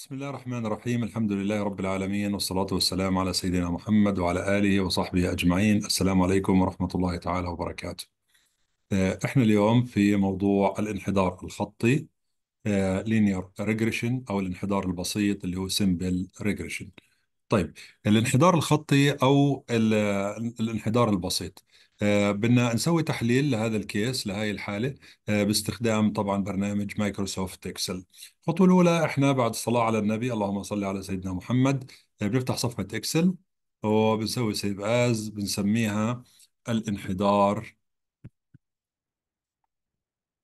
بسم الله الرحمن الرحيم الحمد لله رب العالمين والصلاة والسلام على سيدنا محمد وعلى آله وصحبه أجمعين السلام عليكم ورحمة الله تعالى وبركاته آه، احنا اليوم في موضوع الانحدار الخطي لينير آه، ريجريشن أو الانحدار البسيط اللي هو سمبل ريجريشن طيب الانحدار الخطي أو الانحدار البسيط آه، بدنا نسوي تحليل لهذا الكيس لهي الحالة آه، باستخدام طبعا برنامج مايكروسوفت اكسل الخطوة الأولى احنا بعد الصلاة على النبي اللهم صل على سيدنا محمد آه، بنفتح صفحة اكسل وبنسوي سيف از بنسميها الانحدار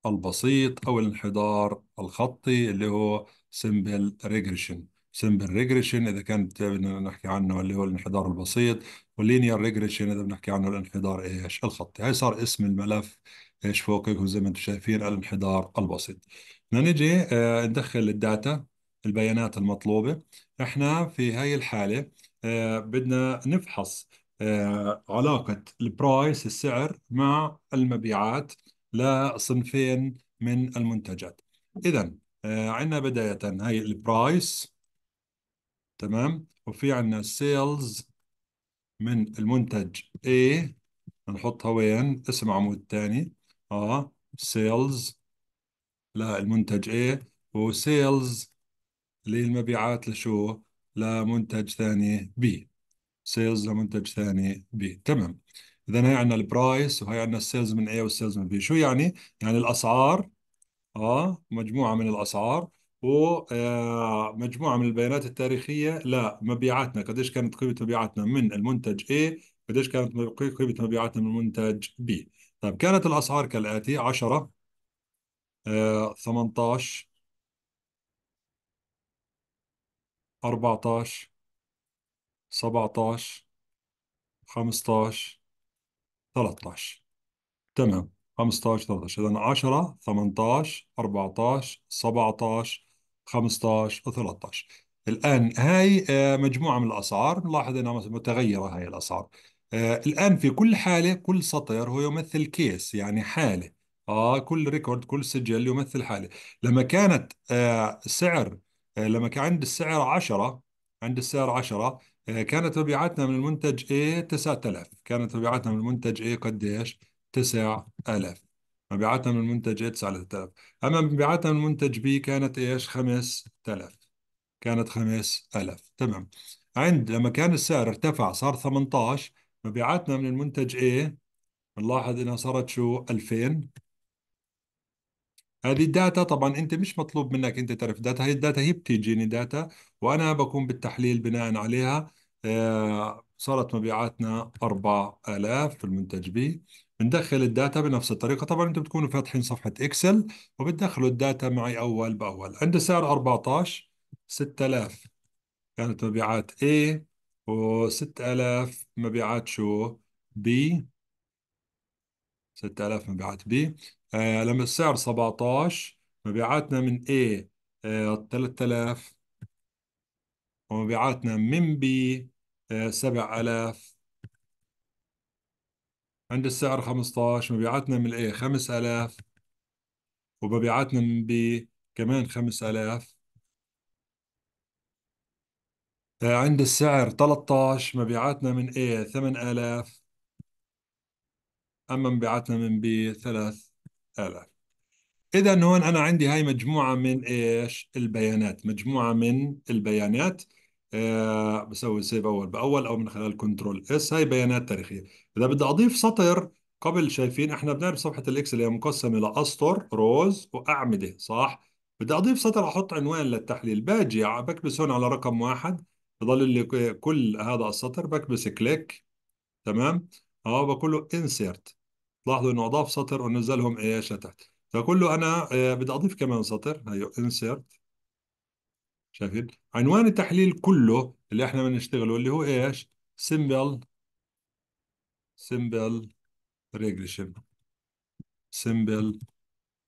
البسيط او الانحدار الخطي اللي هو سمبل ريجريشن سمبل ريجريشن اذا كانت بدنا نحكي عنه اللي هو الانحدار البسيط واللينير ريجريشن اذا بنحكي عنه الانحدار ايش الخطي هاي صار اسم الملف ايش فوقك وزي ما انتم شايفين الانحدار البسيط بدنا نجي آه، ندخل الداتا البيانات المطلوبه احنا في هاي الحاله آه، بدنا نفحص آه، علاقه البرايس السعر مع المبيعات لصنفين من المنتجات اذا عندنا بدايه هاي البرايس تمام وفي عندنا السيلز من المنتج A نحطها وين اسم عمود تاني اه لا للمنتج A وسيلز اللي للمبيعات المبيعات لشو لمنتج ثاني B سيلز لمنتج ثاني B تمام اذا هي عندنا البرايس وهي عندنا السيلز من A والسيلز من B شو يعني يعني الاسعار اه مجموعه من الاسعار ومجموعه آه، من البيانات التاريخيه لمبيعاتنا قديش كانت قيمه مبيعاتنا من المنتج A قديش كانت قيمه مبيعاتنا من المنتج B طيب كانت الاسعار كالاتي 10 18 14 17 15 13 تمام 15 13 اذا 10 18 14 17 15 و13 الآن هاي آه، مجموعة من الأسعار نلاحظ أنها متغيرة هاي الأسعار آه، الآن في كل حالة كل سطر هو يمثل كيس يعني حالة آه كل ريكورد كل سجل يمثل حالة لما كانت آه، سعر لما كان عند السعر 10 عند السعر 10 كانت مبيعاتنا من المنتج A إيه؟ 9000 كانت مبيعاتنا من المنتج A إيه؟ قديش 9000 مبيعاتها من المنتج 9000 إيه؟ أما مبيعاتها من المنتج بي كانت إيش 5000 كانت 5000 تمام عند لما كان السعر ارتفع صار 18 مبيعاتنا من المنتج A إيه؟ بنلاحظ انها صارت شو 2000 هذه الداتا طبعا انت مش مطلوب منك انت تعرف داتا هي الداتا هي بتجيني داتا وانا بكون بالتحليل بناء عليها آه، صارت مبيعاتنا 4000 في المنتج B بندخل الداتا بنفس الطريقة طبعا انتم بتكونوا فاتحين صفحة اكسل وبتدخلوا الداتا معي اول باول عند سعر 14 6000 كانت مبيعات A و6000 مبيعات شو B 6000 مبيعات B آه لما السعر 17 مبيعاتنا من A آه 3000 ومبيعاتنا من B آه 7000 عند السعر 15 مبيعاتنا من الايه 5000 ومبيعاتنا من بي كمان 5000 آه، عند السعر 13 مبيعاتنا من A إيه؟ 8000 أما مبيعاتنا من بي 3000 إذا هون أنا عندي هاي مجموعة من إيش البيانات مجموعة من البيانات آه، بسوي سيف اول باول او من خلال كنترول اس هاي بيانات تاريخيه اذا بدي اضيف سطر قبل شايفين احنا بنعرف صفحه الاكسل هي مقسمه لاسطر روز واعمده صح بدي اضيف سطر احط عنوان للتحليل باجي بكبس هون على رقم واحد بضل لي كل هذا السطر بكبس كليك تمام اه بقول له انسيرت لاحظوا انه اضاف سطر ونزلهم ايش تحت بقول له انا آه، بدي اضيف كمان سطر هيو انسيرت شايفين عنوان التحليل كله اللي احنا بنشتغله اللي هو ايش سمبل سمبل ريجريشن سمبل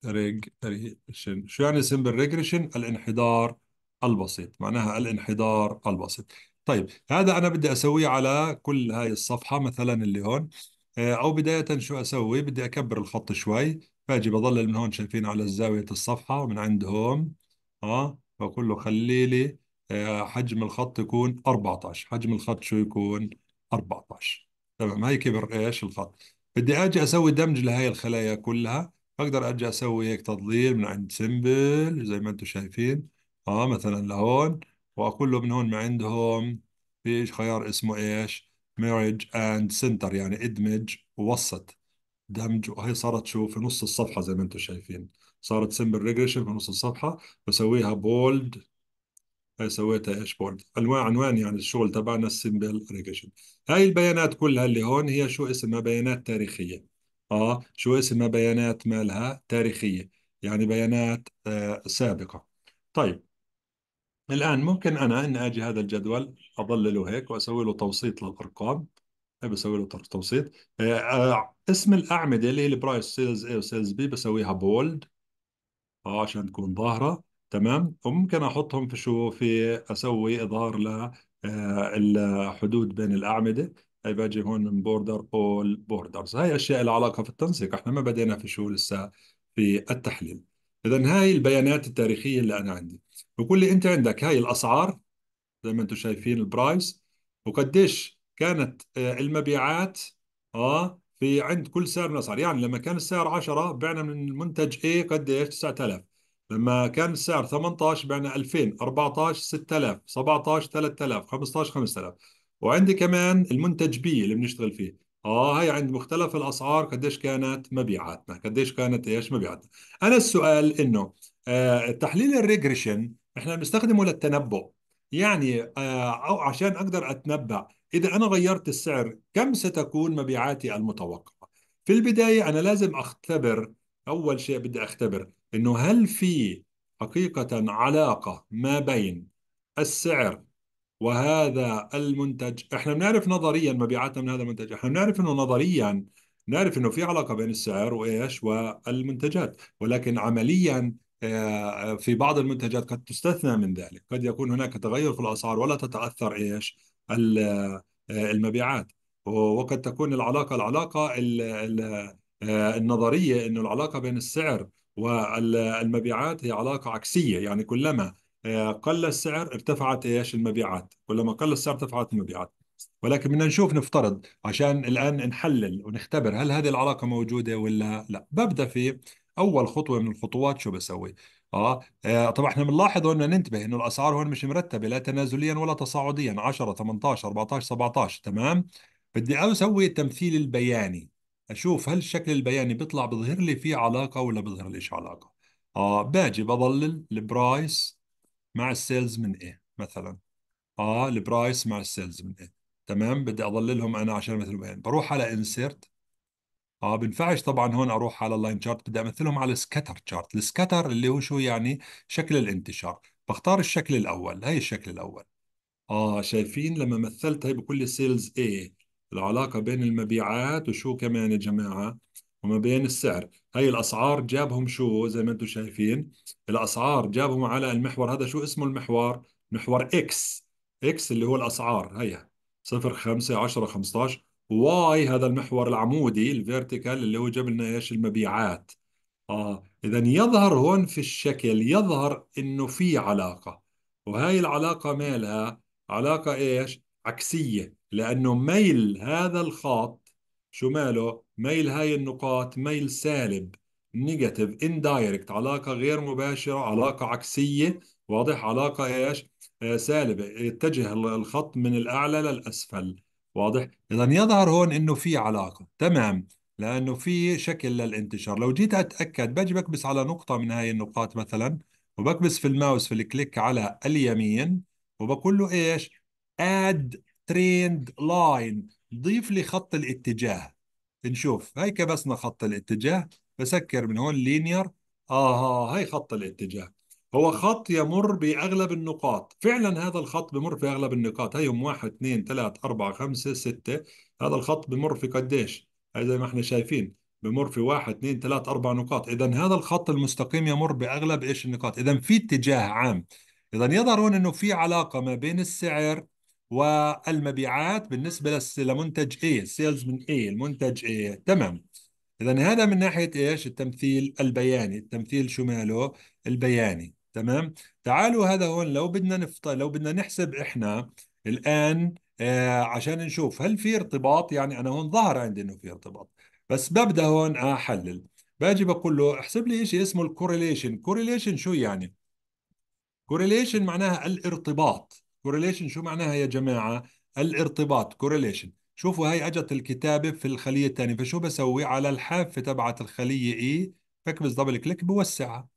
ريجريشن شو يعني سمبل ريجريشن؟ الانحدار البسيط معناها الانحدار البسيط طيب هذا انا بدي اسويه على كل هاي الصفحه مثلا اللي هون آه، او بدايه شو اسوي بدي اكبر الخط شوي فاجي بظلل من هون شايفين على زاويه الصفحه ومن عند هون اه بقول له خلي لي آه، حجم الخط يكون 14 حجم الخط شو يكون 14 تمام هي كبر ايش الخط بدي اجي اسوي دمج لهي الخلايا كلها بقدر اجي اسوي هيك تضليل من عند سمبل زي ما انتم شايفين اه مثلا لهون واقول له من هون ما عندهم في خيار اسمه ايش ميرج اند سنتر يعني ادمج ووسط دمج وهي صارت شو في نص الصفحه زي ما انتم شايفين صارت سمبل ريجريشن في نص الصفحه بسويها بولد آه، سويتها ايش بولد انواع عنوان يعني الشغل تبعنا السمبل ريجريشن هاي البيانات كلها اللي هون هي شو اسمها بيانات تاريخيه اه شو اسمها بيانات مالها تاريخيه يعني بيانات آه سابقه طيب الان ممكن انا ان اجي هذا الجدول اظلله هيك واسوي له توسيط للارقام بسوي له توسيط آه،, آه اسم الاعمده اللي هي البرايس سيلز اي وسيلز بي بسويها بولد اه عشان تكون ظاهره تمام وممكن احطهم في شو في اسوي اظهار ل آه، الحدود بين الاعمده هي باجي هون من بوردر أول بوردرز هاي اشياء لها علاقه في التنسيق احنا ما بدينا في شو لسه في التحليل اذا هاي البيانات التاريخيه اللي انا عندي بقول لي انت عندك هاي الاسعار زي ما انتم شايفين البرايس وقديش كانت آه، المبيعات اه في عند كل سعر من الاسعار يعني لما كان السعر 10 بعنا من المنتج A قديش 9000 لما كان السعر 18 بعنا 2000 14 6000 17 3000 15 5000 وعندي كمان المنتج B اللي بنشتغل فيه اه هي عند مختلف الاسعار قديش كانت مبيعاتنا قديش كانت ايش مبيعاتنا انا السؤال انه آه، تحليل الريجريشن احنا بنستخدمه للتنبؤ يعني آه، عشان اقدر اتنبأ إذا أنا غيرت السعر كم ستكون مبيعاتي المتوقعة؟ في البداية أنا لازم أختبر أول شيء بدي أختبر إنه هل في حقيقة علاقة ما بين السعر وهذا المنتج احنا بنعرف نظريا مبيعاتنا من هذا المنتج احنا بنعرف انه نظريا نعرف انه في علاقه بين السعر وايش والمنتجات ولكن عمليا آه، في بعض المنتجات قد تستثنى من ذلك قد يكون هناك تغير في الاسعار ولا تتاثر ايش آه، المبيعات وقد تكون العلاقه العلاقه آه، النظريه انه العلاقه بين السعر والمبيعات هي علاقه عكسيه يعني كلما آه، قل السعر ارتفعت ايش المبيعات كلما قل السعر ارتفعت المبيعات ولكن بدنا نشوف نفترض عشان الان نحلل ونختبر هل هذه العلاقه موجوده ولا لا ببدا في اول خطوه من الخطوات شو بسوي اه آه، طبعا احنا بنلاحظ وان ننتبه انه الاسعار هون مش مرتبه لا تنازليا ولا تصاعديا 10 18 14 17 تمام بدي اسوي التمثيل البياني اشوف هل الشكل البياني بيطلع بظهر لي فيه علاقه ولا بظهر ليش علاقه اه باجي بضلل البرايس مع السيلز من ايه مثلا اه البرايس مع السيلز من ايه تمام بدي اضللهم انا عشان مثل وين بروح على انسيرت اه بينفعش طبعا هون اروح على اللاين شارت بدي امثلهم على السكتر شارت السكتر اللي هو شو يعني شكل الانتشار بختار الشكل الاول هي الشكل الاول اه شايفين لما مثلت هي بكل سيلز ايه العلاقة بين المبيعات وشو كمان يا جماعة وما بين السعر هاي الأسعار جابهم شو زي ما انتم شايفين الأسعار جابهم على المحور هذا شو اسمه المحور محور إكس إكس اللي هو الأسعار هيا 0 5 10 15 واي هذا المحور العمودي الفيرتيكال اللي هو جاب لنا ايش المبيعات اه اذا يظهر هون في الشكل يظهر انه في علاقه وهي العلاقه مالها علاقه ايش عكسيه لانه ميل هذا الخط شو ماله ميل هاي النقاط ميل سالب نيجاتيف اندايركت علاقه غير مباشره علاقه عكسيه واضح علاقه ايش آه، سالبه يتجه الخط من الاعلى للاسفل واضح اذا يظهر هون انه في علاقه تمام لانه في شكل للانتشار لو جيت اتاكد باجي بكبس على نقطه من هاي النقاط مثلا وبكبس في الماوس في الكليك على اليمين وبقول له ايش اد تريند لاين، ضيف لي خط الاتجاه نشوف هاي كبسنا خط الاتجاه بسكر من هون لينير اها هاي خط الاتجاه هو خط يمر بأغلب النقاط فعلا هذا الخط بمر في أغلب النقاط هيهم واحد اثنين ثلاثة أربعة خمسة ستة هذا الخط بمر في قديش هاي زي ما احنا شايفين بمر في واحد اثنين ثلاثة أربعة نقاط إذا هذا الخط المستقيم يمر بأغلب إيش النقاط إذا في اتجاه عام إذا يظهرون أنه في علاقة ما بين السعر والمبيعات بالنسبة لمنتج A سيلز من A المنتج A تمام إذا هذا من ناحية إيش التمثيل البياني التمثيل شو ماله البياني تمام تعالوا هذا هون لو بدنا نفط لو بدنا نحسب احنا الان آه عشان نشوف هل في ارتباط يعني انا هون ظهر عندي انه في ارتباط بس ببدا هون احلل باجي بقول له احسب لي شيء اسمه الكورليشن كورليشن شو يعني كورليشن معناها الارتباط كورليشن شو معناها يا جماعه الارتباط كورليشن شوفوا هاي اجت الكتابه في الخليه الثانيه فشو بسوي على الحافه تبعت الخليه اي بكبس دبل كليك بوسعها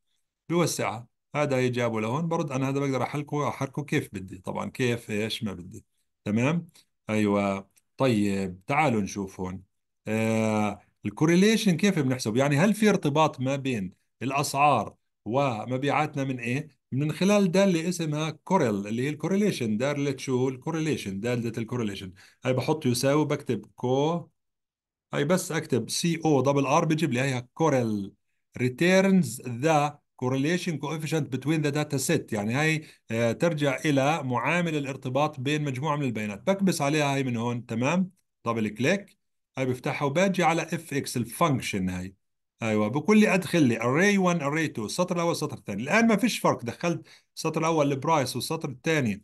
بوسعها هذا هي جابه لهون برد انا هذا بقدر احركه احركه كيف بدي طبعا كيف ايش ما بدي تمام ايوه طيب تعالوا نشوف هون آه الكوريليشن كيف بنحسب يعني هل في ارتباط ما بين الاسعار ومبيعاتنا من ايه من خلال داله اسمها كوريل اللي هي الكوريليشن داله شو الكوريليشن داله الكوريليشن هاي بحط يساوي بكتب كو هاي بس اكتب سي او دبل ار بجيب لي هي كوريل ريتيرنز ذا correlation coefficient between the data set يعني هاي آه، ترجع الى معامل الارتباط بين مجموعه من البيانات بكبس عليها هاي من هون تمام دبل كليك هاي بفتحها وباجي على اف اكس الفانكشن هاي ايوه بقول لي ادخل لي array 1 array 2 السطر الاول السطر الثاني الان ما فيش فرق دخلت السطر الاول البرايس والسطر الثاني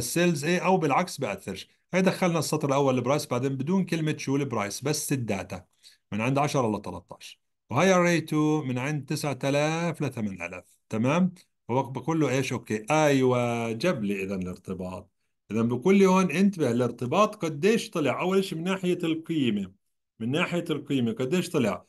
سيلز آه، اي او بالعكس باثرش هي دخلنا السطر الاول البرايس بعدين بدون كلمه شو البرايس بس الداتا من عند 10 ل 13 وهاي array من عند 9000 ل 8000 تمام هو بقول له ايش اوكي ايوه جاب لي اذا الارتباط اذا بقول لي هون انتبه الارتباط قديش طلع اول شيء من ناحيه القيمه من ناحيه القيمه قديش طلع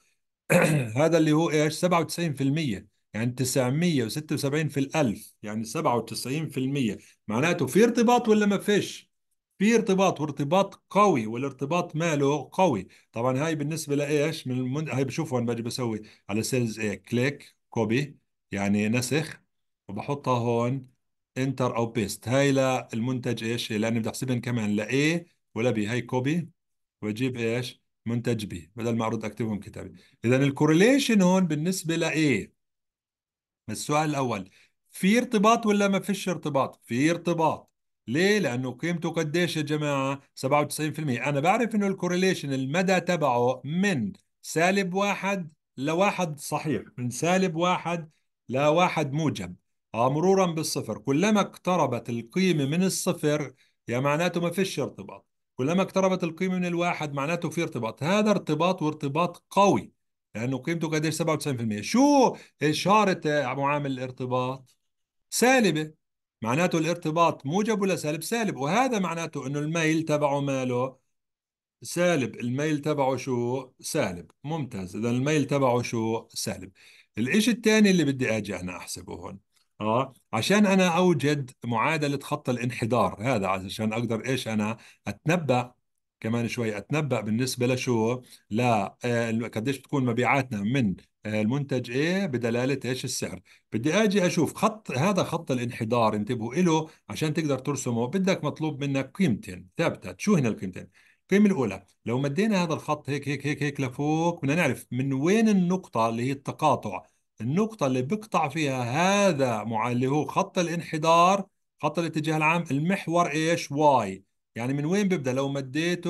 هذا اللي هو ايش 97% يعني 976 في الألف يعني 97% معناته في ارتباط ولا ما فيش في ارتباط وارتباط قوي والارتباط ماله قوي طبعا هاي بالنسبه لايش من المن... هاي بشوفها وين باجي بسوي على سيلز ايه كليك كوبي يعني نسخ وبحطها هون انتر او بيست هاي للمنتج ايش لاني بدي احسبهم كمان لا اي ولا بي هاي كوبي واجيب ايش منتج بي بدل ما ارد اكتبهم كتابي اذا الكورليشن هون بالنسبه لايه السؤال الاول في ارتباط ولا ما فيش ارتباط في ارتباط ليه؟ لأنه قيمته قديش يا جماعة؟ 97% أنا بعرف إنه الكورليشن المدى تبعه من سالب واحد لواحد صحيح من سالب واحد لواحد موجب مرورا بالصفر كلما اقتربت القيمة من الصفر يا معناته ما فيش ارتباط كلما اقتربت القيمة من الواحد معناته في ارتباط هذا ارتباط وارتباط قوي لأنه قيمته قديش 97% شو إشارة معامل الارتباط؟ سالبة معناته الارتباط موجب ولا سالب سالب وهذا معناته انه الميل تبعه ماله سالب الميل تبعه شو سالب ممتاز اذا الميل تبعه شو سالب الإشي الثاني اللي بدي اجي انا احسبه هون اه عشان انا اوجد معادله خط الانحدار هذا عشان اقدر ايش انا اتنبأ كمان شوي اتنبأ بالنسبه لشو لا آه، قديش بتكون مبيعاتنا من المنتج ايه بدلاله ايش السعر بدي اجي اشوف خط هذا خط الانحدار انتبهوا له عشان تقدر ترسمه بدك مطلوب منك قيمتين ثابته شو هنا القيمتين القيمة الأولى لو مدينا هذا الخط هيك هيك هيك هيك لفوق بدنا نعرف من وين النقطة اللي هي التقاطع النقطة اللي بقطع فيها هذا اللي هو خط الانحدار خط الاتجاه العام المحور ايش واي يعني من وين ببدأ لو مديته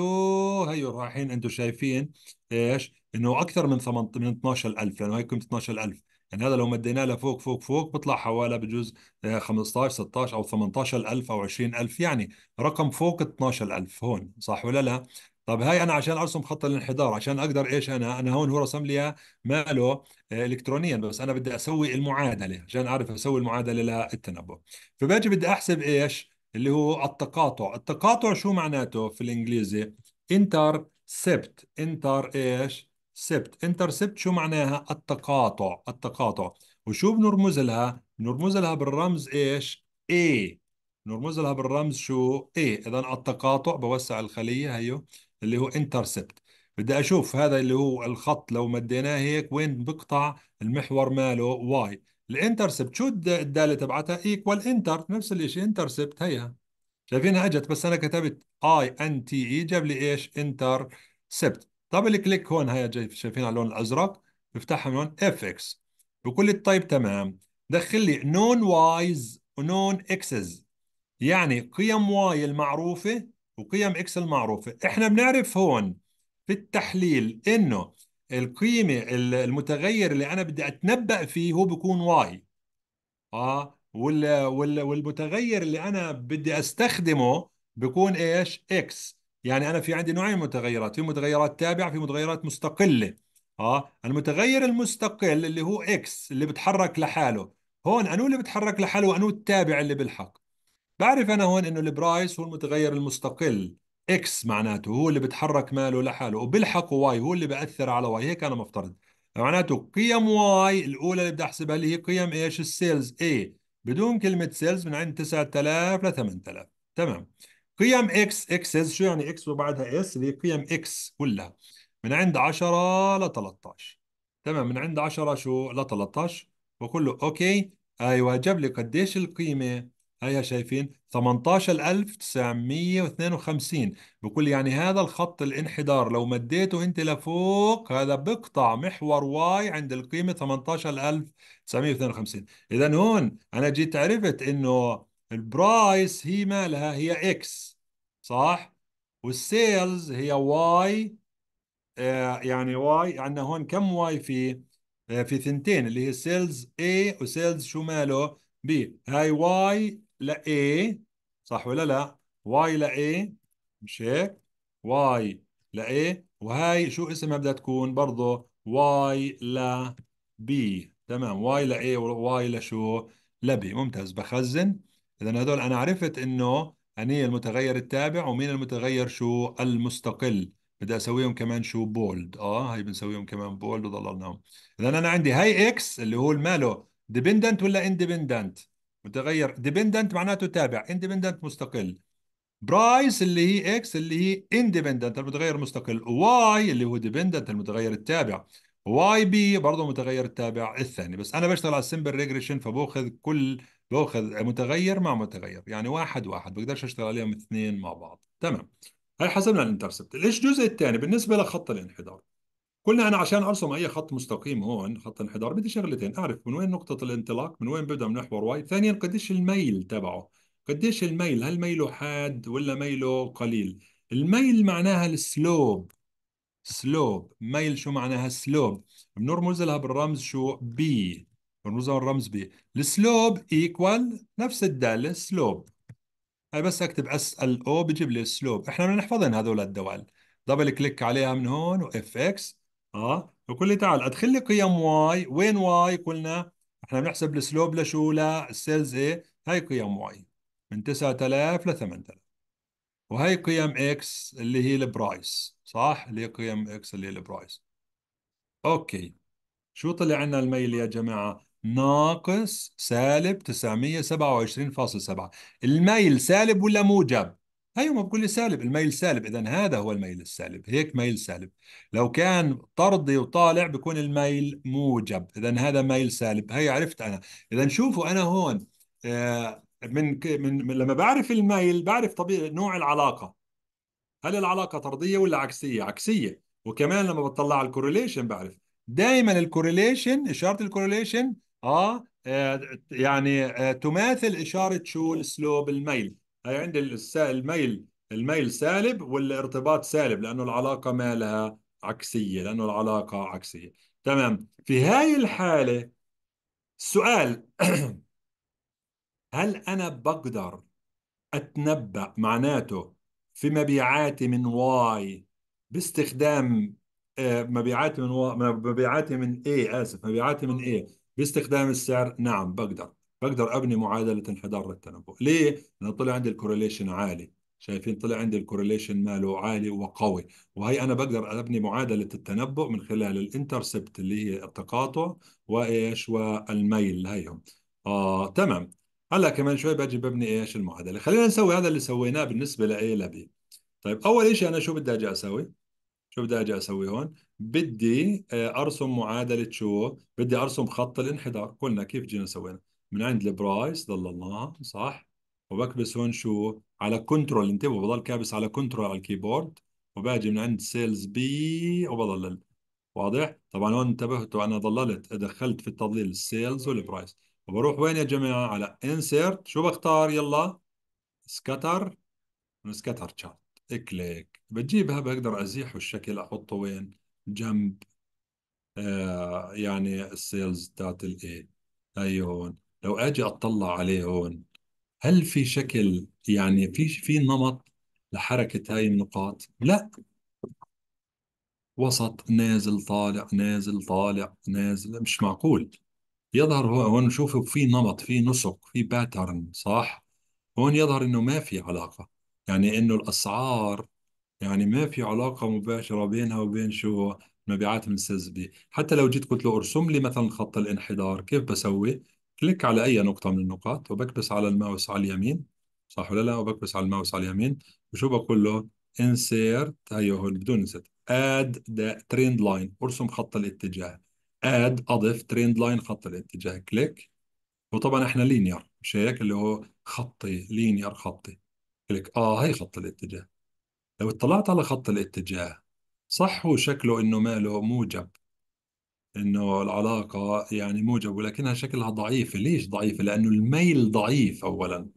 هيو رايحين انتم شايفين ايش انه اكثر من 18 من 12000 لانه هي قيمه 12000 يعني هذا لو مديناه لفوق فوق فوق بيطلع حوالي بجوز 15 آه، 16 او 18000 او 20000 يعني رقم فوق 12000 هون صح ولا لا؟ طب هاي انا عشان ارسم خط الانحدار عشان اقدر ايش انا انا هون هو رسم لي ماله آه، الكترونيا بس انا بدي اسوي المعادله عشان اعرف اسوي المعادله للتنبؤ فباجي بدي احسب ايش اللي هو التقاطع التقاطع شو معناته في الانجليزي انتر سبت انتر ايش سبت انترسبت شو معناها التقاطع التقاطع وشو بنرمز لها بنرمز لها بالرمز ايش A نرمز لها بالرمز شو A اذا التقاطع بوسع الخليه هيو اللي هو انترسبت بدي اشوف هذا اللي هو الخط لو مديناه هيك وين بقطع المحور ماله واي الانترسبت شو الداله تبعتها ايكوال انتر نفس الشيء انترسبت هيها شايفينها اجت بس انا كتبت اي ان تي اي جاب لي ايش انترسبت طب الكليك هون هي شايفين على اللون الازرق بفتحها من هون اف اكس بقول لي طيب تمام دخل لي نون وايز ونون اكسز يعني قيم واي المعروفه وقيم اكس المعروفه احنا بنعرف هون في التحليل انه القيمه المتغير اللي انا بدي اتنبأ فيه هو بيكون واي اه وال والمتغير اللي انا بدي استخدمه بيكون ايش اكس يعني انا في عندي نوعين متغيرات في متغيرات تابعه في متغيرات مستقله اه المتغير المستقل اللي هو اكس اللي بتحرك لحاله هون انو اللي بتحرك لحاله وانو التابع اللي بيلحق بعرف انا هون انه البرايس هو المتغير المستقل اكس معناته هو اللي بتحرك ماله لحاله وبيلحق واي هو اللي بأثر على واي هيك انا مفترض معناته قيم واي الاولى اللي بدي احسبها اللي هي قيم ايش السيلز اي بدون كلمه سيلز من عند 9000 ل 8000 تمام قيم اكس اكسز شو يعني اكس وبعدها اس اللي هي قيم اكس كلها من عند 10 ل 13 تمام من عند 10 شو ل 13 بقول له اوكي ايوه جاب لي قديش القيمه هيا شايفين 18952 بقول لي يعني هذا الخط الانحدار لو مديته انت لفوق هذا بقطع محور واي عند القيمه 18952 اذا هون انا جيت عرفت انه البرايس هي مالها هي اكس صح والسيلز هي واي آه، يعني واي عندنا هون كم واي في آه، في ثنتين اللي هي سيلز اي وسيلز شو ماله بي هاي واي ل اي صح ولا لا واي ل اي مش هيك واي ل اي وهاي شو اسمها بدها تكون برضه واي ل بي تمام واي ل اي وواي لشو لبي ممتاز بخزن اذا هذول انا عرفت انه هني المتغير التابع ومين المتغير شو المستقل بدي اسويهم كمان شو بولد اه هي بنسويهم كمان بولد وضللناهم اذا انا عندي هاي اكس اللي هو ماله ديبندنت ولا اندبندنت متغير ديبندنت معناته تابع اندبندنت مستقل برايس اللي هي اكس اللي هي اندبندنت المتغير المستقل واي اللي هو ديبندنت المتغير التابع واي بي برضه متغير التابع الثاني بس انا بشتغل على السمبل ريجريشن فباخذ كل باخذ متغير مع متغير يعني واحد واحد بقدرش اشتغل عليهم اثنين مع بعض تمام هل حسبنا الانترسبت ليش الجزء الثاني بالنسبه لخط الانحدار قلنا انا عشان ارسم اي خط مستقيم هون خط انحدار بدي شغلتين اعرف من وين نقطه الانطلاق من وين بدا من محور واي ثانيا قديش الميل تبعه قديش الميل هل ميله حاد ولا ميله قليل الميل معناها السلوب سلوب ميل شو معناها سلوب بنرمز لها بالرمز شو بي بنوزن الرمز ب السلوب ايكوال نفس الداله سلوب هاي بس اكتب اس ال او بجيب لي السلوب احنا بدنا نحفظن هذول الدوال دبل كليك عليها من هون واف اكس اه يقول لي تعال ادخل لي قيم واي وين واي قلنا احنا بنحسب السلوب لشو للسيلز ايه هاي قيم واي من 9000 ل 8000 وهي قيم اكس اللي هي البرايس صح اللي هي قيم اكس اللي هي البرايس اوكي شو طلع لنا الميل يا جماعه ناقص سالب 927.7 الميل سالب ولا موجب؟ ايوه ما بقول لي سالب الميل سالب اذا هذا هو الميل السالب هيك ميل سالب لو كان طردي وطالع بكون الميل موجب اذا هذا ميل سالب هي عرفت انا اذا شوفوا انا هون آه، من من لما بعرف الميل بعرف طبيعه نوع العلاقه هل العلاقه طرديه ولا عكسيه عكسيه وكمان لما بطلع على الكورليشن بعرف دائما الكورليشن اشاره الكورليشن آه،, اه, يعني آه، تماثل اشاره شو السلوب الميل هي عندي الميل الميل سالب والارتباط سالب لانه العلاقه ما لها عكسيه لانه العلاقه عكسيه تمام في هاي الحاله السؤال هل انا بقدر اتنبأ معناته في مبيعاتي من واي باستخدام آه، مبيعاتي من و... مبيعاتي من ايه اسف مبيعاتي من ايه باستخدام السعر نعم بقدر بقدر ابني معادله انحدار للتنبؤ ليه لانه طلع عندي الكورليشن عالي شايفين طلع عندي الكورليشن ماله عالي وقوي وهي انا بقدر ابني معادله التنبؤ من خلال الانترسبت اللي هي التقاطع وايش والميل هيهم اه تمام هلا كمان شوي باجي ببني ايش المعادله خلينا نسوي هذا اللي سويناه بالنسبه لاي لبي طيب اول شيء انا شو بدي اجي اسوي شو بدي اجي اسوي هون بدي آه، ارسم معادله شو بدي ارسم خط الانحدار قلنا كيف جينا سوينا من عند البرايس ضللناها صح وبكبس هون شو على كنترول انتبهوا بضل كابس على كنترول على الكيبورد وباجي من عند سيلز بي وبضلل واضح طبعا هون انتبهتوا انا ضللت دخلت في التضليل السيلز والبرايس وبروح وين يا جماعه على انسيرت شو بختار يلا سكتر سكتر شارت اكليك بجيبها بقدر ازيح الشكل احطه وين جنب آه يعني السيلز بتاعت الاي أيوه، هي هون لو اجي اطلع عليه هون هل في شكل يعني في في نمط لحركه هاي النقاط لا وسط نازل طالع نازل طالع نازل مش معقول يظهر هون شوفوا في نمط في نسق في باترن صح هون يظهر انه ما في علاقه يعني انه الاسعار يعني ما في علاقة مباشرة بينها وبين شو المبيعات المستجدة حتى لو جيت قلت له ارسم لي مثلا خط الانحدار كيف بسوي كليك على أي نقطة من النقاط وبكبس على الماوس على اليمين صح ولا لا وبكبس على الماوس على اليمين وشو بقول له insert هيو هون بدون insert add the trend line ارسم خط الاتجاه add اضف trend line خط الاتجاه كليك وطبعا احنا لينير مش هيك اللي هو خطي لينير خطي كليك اه هي خط الاتجاه لو اطلعت على خط الاتجاه صح هو شكله انه ماله موجب انه العلاقة يعني موجب ولكنها شكلها ضعيفة ليش ضعيفة لانه الميل ضعيف اولا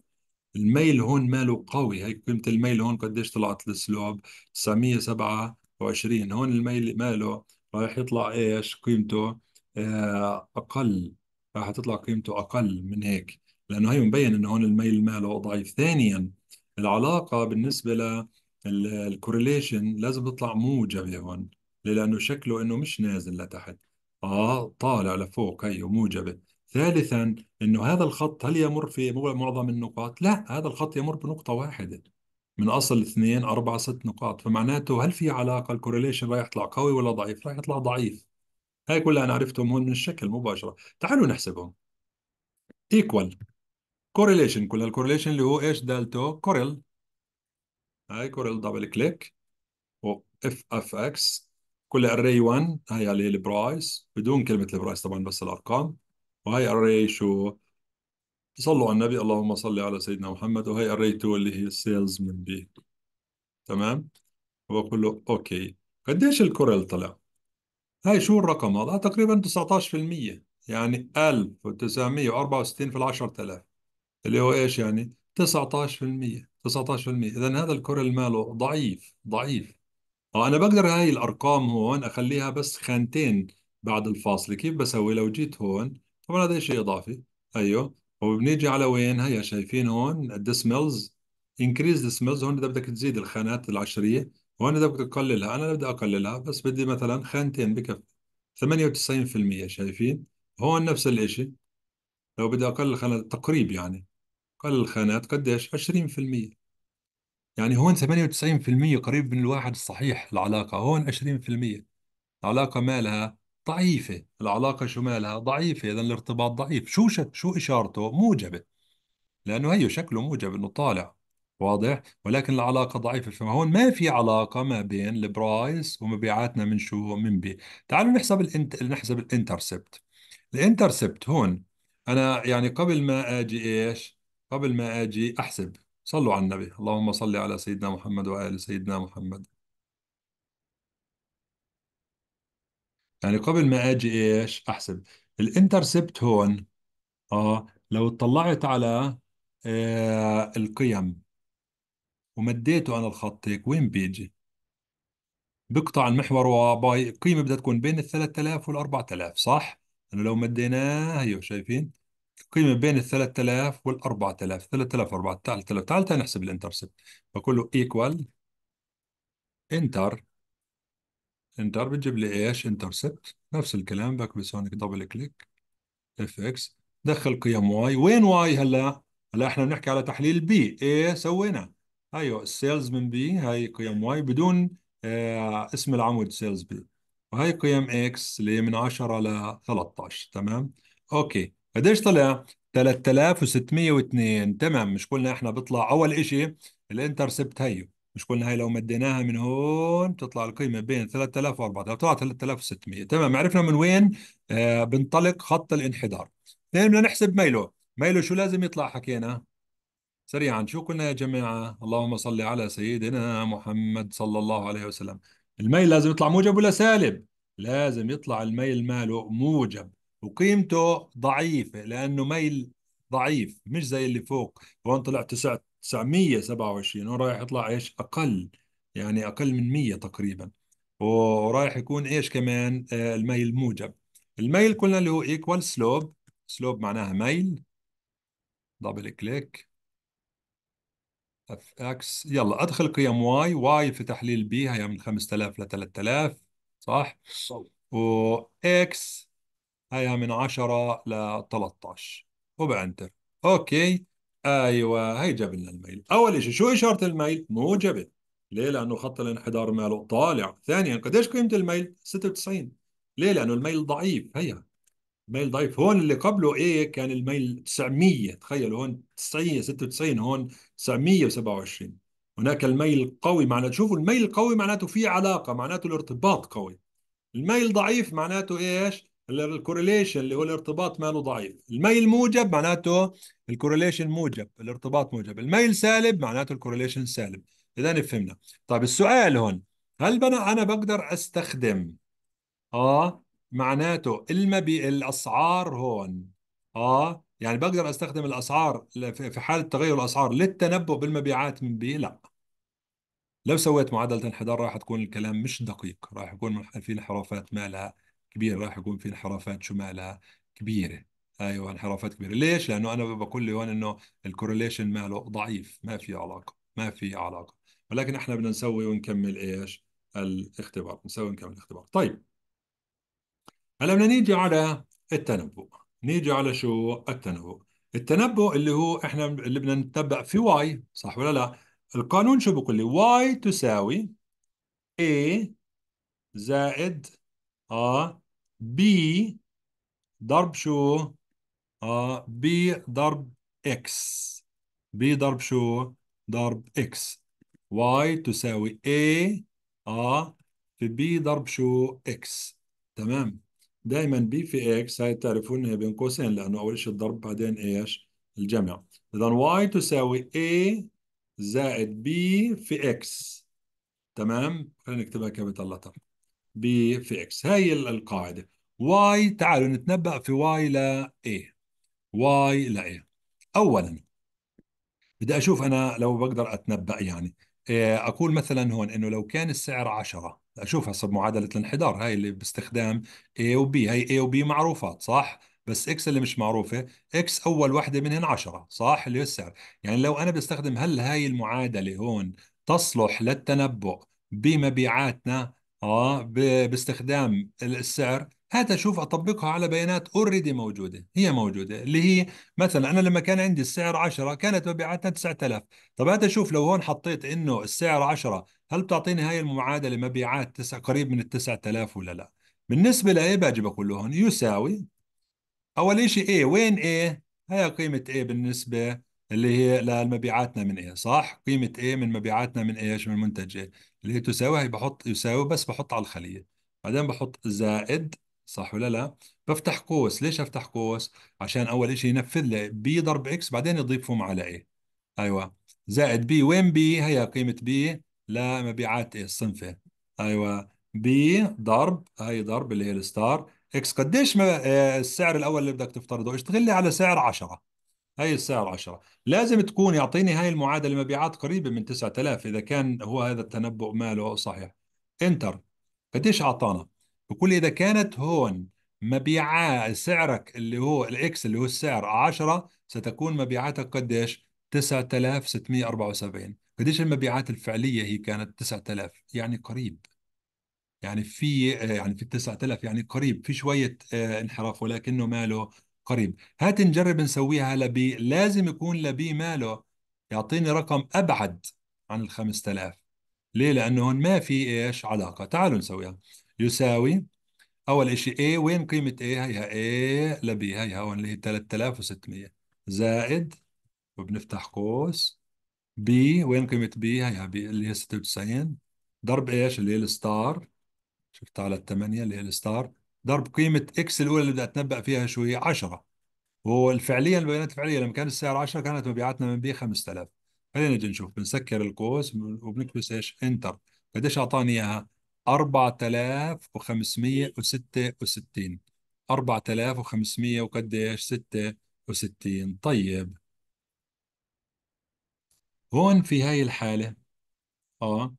الميل هون ماله قوي هي قيمة الميل هون قديش طلعت السلوب 927 هون الميل ماله رايح يطلع ايش قيمته آه، اقل راح تطلع قيمته اقل من هيك لانه هي مبين انه هون الميل ماله ضعيف ثانيا العلاقة بالنسبة ل الكورليشن لازم تطلع موجبه هون لانه شكله انه مش نازل لتحت اه طالع لفوق هي موجبه ثالثا انه هذا الخط هل يمر في معظم النقاط؟ لا هذا الخط يمر بنقطه واحده من اصل اثنين اربعه ست نقاط فمعناته هل في علاقه الكورليشن راح يطلع قوي ولا ضعيف؟ راح يطلع ضعيف هاي كلها انا عرفتهم هون من الشكل مباشره تعالوا نحسبهم ايكوال كورليشن كل الكورليشن اللي هو ايش دالته كوريل هاي كوريل دبل كليك و اف اف اكس كل اري 1 هاي عليه البرايس بدون كلمه البرايس طبعا بس الارقام وهي اري شو صلوا على النبي اللهم صل على سيدنا محمد وهي اري 2 اللي هي السيلز من بي تمام وبقول له اوكي قديش الكوريل طلع هاي شو الرقم هذا تقريبا 19% يعني 1964 في ال 10000 اللي هو ايش يعني 19% 19% اذا هذا الكورل ماله ضعيف ضعيف آه، انا بقدر هاي الارقام هون اخليها بس خانتين بعد الفاصل كيف بسوي لو جيت هون طبعا هذا شيء اضافي ايوه وبنيجي على وين هيا شايفين هون الديسملز انكريز ديسملز هون اذا بدك تزيد الخانات العشريه هون اذا بدك تقللها انا بدي اقللها بس بدي مثلا خانتين بكفي 98% شايفين هون نفس الشيء لو بدي اقلل خانات تقريب يعني قل الخانات قديش 20% يعني هون 98% قريب من الواحد الصحيح العلاقة هون 20% العلاقة مالها ضعيفة العلاقة شو مالها ضعيفة إذا الارتباط ضعيف شو شك شو إشارته موجبة لأنه هي شكله موجب إنه طالع واضح ولكن العلاقة ضعيفة فهون ما في علاقة ما بين البرايس ومبيعاتنا من شو من بي تعالوا نحسب الانت... نحسب الانترسبت الانترسبت هون أنا يعني قبل ما أجي إيش قبل ما أجي أحسب صلوا على النبي اللهم صل على سيدنا محمد وآل سيدنا محمد يعني قبل ما أجي إيش أحسب الانترسبت هون آه لو اطلعت على آه القيم ومديته أنا الخط هيك وين بيجي بقطع المحور وقيمة بدها تكون بين ال 3000 وال 4000 صح؟ لأنه لو مديناه هيو شايفين قيمة بين ال 3000 وال 4000 3000 4000 تعال تعال نحسب الانترسبت بقول له ايكوال انتر انتر بتجيب لي ايش انترسبت نفس الكلام بكبس هون دبل كليك اف اكس دخل قيم واي وين واي هلا هلا احنا بنحكي على تحليل بي ايه سوينا ايوه السيلز من بي هاي قيم واي بدون آه اسم العمود سيلز بي وهي قيم اكس اللي من 10 ل 13 تمام اوكي قديش طلع 3602 تمام مش قلنا احنا بيطلع اول شيء الانترسبت هيو مش قلنا هاي لو مديناها من هون بتطلع القيمه بين 3000 و 4000 طلعت 3600 تمام عرفنا من وين آه بنطلق خط الانحدار اثنين بدنا نحسب ميله ميله شو لازم يطلع حكينا سريعا شو قلنا يا جماعه اللهم صل على سيدنا محمد صلى الله عليه وسلم الميل لازم يطلع موجب ولا سالب لازم يطلع الميل ماله موجب وقيمته ضعيفه لانه ميل ضعيف مش زي اللي فوق هون طلع 927 هون رايح يطلع ايش اقل يعني اقل من 100 تقريبا ورايح يكون ايش كمان آه، الميل موجب الميل قلنا اللي هو ايكوال سلوب سلوب معناها ميل دبل كليك اف اكس يلا ادخل قيم واي واي في تحليل بي هي من 5000 ل 3000 صح؟ صح و اكس هيا من 10 ل 13 وبانتر اوكي ايوه هي جاب لنا الميل اول شيء شو اشاره الميل موجبه ليه لانه خط الانحدار ماله طالع ثانيا قديش قيمه الميل 96 ليه لانه الميل ضعيف هيا الميل ضعيف هون اللي قبله ايه كان الميل 900 تخيل هون 90 96 هون 927 هناك الميل قوي معناته شوفوا الميل قوي معناته في علاقه معناته الارتباط قوي الميل ضعيف معناته ايش الكورليشن اللي هو الارتباط ماله ضعيف الميل موجب معناته الكورليشن موجب الارتباط موجب الميل سالب معناته الكورليشن سالب اذا فهمنا طيب السؤال هون هل انا انا بقدر استخدم اه معناته المبي الاسعار هون اه يعني بقدر استخدم الاسعار في حاله تغير الاسعار للتنبؤ بالمبيعات من بي لا لو سويت معادله انحدار راح تكون الكلام مش دقيق راح يكون في انحرافات ما لها كبير راح يكون في انحرافات شمالها كبيره ايوه انحرافات كبيره ليش لانه انا بقول لي هون انه الكورليشن ماله ضعيف ما في علاقه ما في علاقه ولكن احنا بدنا نسوي ونكمل ايش الاختبار نسوي نكمل الاختبار طيب هلا بدنا نيجي على التنبؤ نيجي على شو التنبؤ التنبؤ اللي هو احنا اللي بدنا نتبع في واي صح ولا لا القانون شو بقول لي واي تساوي A زائد اه بي ضرب شو اه بي ضرب اكس بي ضرب شو ضرب اكس واي تساوي اي اه في بي ضرب شو اكس تمام دائما بي في اكس هاي تعرفون هي بين قوسين لانه اول شيء الضرب بعدين ايش الجمع اذا واي تساوي اي زائد بي في اكس تمام خلينا نكتبها كابيتال لتر في اكس هاي القاعده واي تعالوا نتنبأ في واي لا A واي لا A اولا بدي اشوف انا لو بقدر اتنبأ يعني آه، اقول مثلا هون انه لو كان السعر 10 اشوف هسه بمعادله الانحدار هاي اللي باستخدام A و B هي A و B معروفات صح بس اكس اللي مش معروفه اكس اول وحده منهن 10 صح اللي هو السعر يعني لو انا بستخدم هل هاي المعادله هون تصلح للتنبؤ بمبيعاتنا اه باستخدام السعر هذا شوف اطبقها على بيانات اوريدي موجوده هي موجوده اللي هي مثلا انا لما كان عندي السعر 10 كانت مبيعاتنا 9000 طب هذا شوف لو هون حطيت انه السعر 10 هل بتعطيني هاي المعادله مبيعات تسع قريب من ال 9000 ولا لا بالنسبه لاي باجي بقول له هون يساوي اول شيء ايه وين ايه هي قيمه ايه بالنسبه اللي هي لمبيعاتنا من ايه صح قيمه ايه من مبيعاتنا من ايش من منتج ايه اللي هي تساوي هي بحط يساوي بس بحط على الخليه بعدين بحط زائد صح ولا لا بفتح قوس ليش افتح قوس عشان اول شيء ينفذ لي بي ضرب اكس بعدين يضيفهم على ايه ايوه زائد بي وين بي هي قيمه بي لمبيعات ايه الصنفه ايوه بي ضرب هي ضرب اللي هي الستار اكس قديش ما آه، السعر الاول اللي بدك تفترضه اشتغل لي على سعر 10 هاي السعر 10 لازم تكون يعطيني هاي المعادله مبيعات قريبه من 9000 اذا كان هو هذا التنبؤ ماله صحيح انتر قديش اعطانا بقول اذا كانت هون مبيعات سعرك اللي هو الاكس اللي هو السعر 10 ستكون مبيعاتك قديش 9674 قديش المبيعات الفعليه هي كانت 9000 يعني قريب يعني في يعني في 9000 يعني قريب في شويه آه، انحراف ولكنه ماله قريب هات نجرب نسويها لبي لازم يكون لبي ماله يعطيني رقم أبعد عن ال 5000 ليه لأنه هون ما في إيش علاقة تعالوا نسويها يساوي أول شيء A وين قيمة A هيها A لبي هيها هون اللي هي 3600 زائد وبنفتح قوس B وين قيمة B هيها B اللي هي 96 ضرب ايش اللي هي الستار شفت على الثمانية اللي هي الستار ضرب قيمه اكس الاولى اللي بدي اتنبأ فيها شو هي 10 والفعليا البيانات الفعليه لما كان السعر 10 كانت مبيعاتنا من بي 5000 خلينا نجي نشوف بنسكر القوس وبنكبس ايش انتر قديش اعطاني اياها 4566 4500 وقديش 66 طيب هون في هاي الحالة اه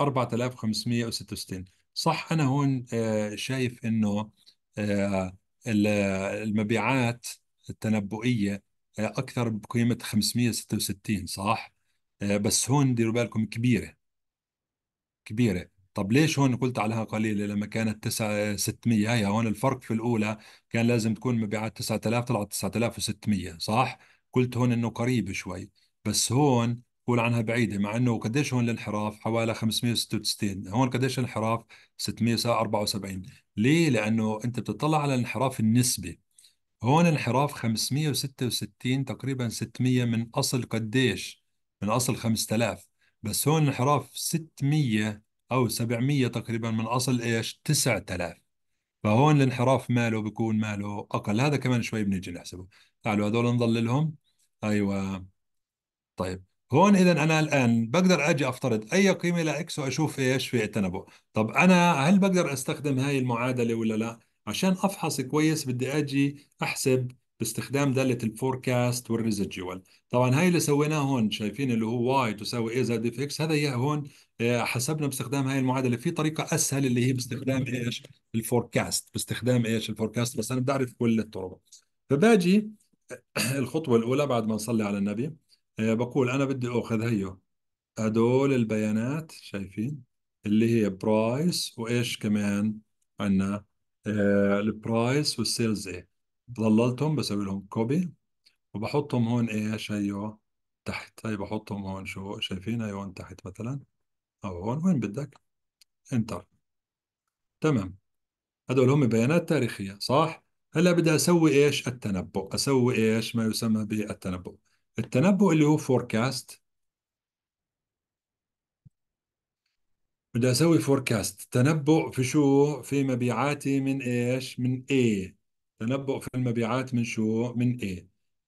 4566 آه، صح انا هون آه، شايف انه آه، المبيعات التنبؤيه آه، اكثر بقيمه 566 صح بس هون ديروا بالكم كبيره كبيره طب ليش هون قلت عليها قليله لما كانت 9 600 هي هون الفرق في الاولى كان لازم تكون مبيعات 9000 طلعت 9600 صح قلت هون انه قريب شوي بس هون تقول عنها بعيده مع انه قديش هون الانحراف حوالي 566 هون قديش الانحراف 674 ليه لانه انت بتطلع على الانحراف النسبي هون انحراف 566 تقريبا 600 من اصل قديش من اصل 5000 بس هون انحراف 600 او 700 تقريبا من اصل ايش 9000 فهون الانحراف ماله بيكون ماله اقل هذا كمان شوي بنيجي نحسبه تعالوا هذول نضللهم ايوه طيب هون اذا انا الان بقدر اجي افترض اي قيمه لاكس واشوف ايش في التنبؤ طب انا هل بقدر استخدم هاي المعادله ولا لا عشان افحص كويس بدي اجي احسب باستخدام داله الفوركاست والريزيدوال طبعا هاي اللي سويناه هون شايفين اللي هو واي تساوي اي زائد اف اكس هذا هي هون آه، حسبنا باستخدام هاي المعادله في طريقه اسهل اللي هي باستخدام ايش الفوركاست باستخدام ايش الفوركاست بس انا بدي اعرف كل الطرق فباجي الخطوه الاولى بعد ما نصلي على النبي آه، بقول انا بدي اخذ هيو هدول البيانات شايفين اللي هي برايس وايش كمان عندنا البرايس والسيلز ايه ضللتهم بسوي لهم كوبي وبحطهم هون ايش هيو تحت هي بحطهم هون شو شايفين هي هون تحت مثلا او هون وين بدك انتر تمام هدول هم بيانات تاريخيه صح هلا بدي اسوي ايش التنبؤ اسوي ايش ما يسمى بالتنبؤ التنبؤ اللي هو فوركاست بدي اسوي فوركاست تنبؤ في شو في مبيعاتي من ايش من A تنبؤ في المبيعات من شو من A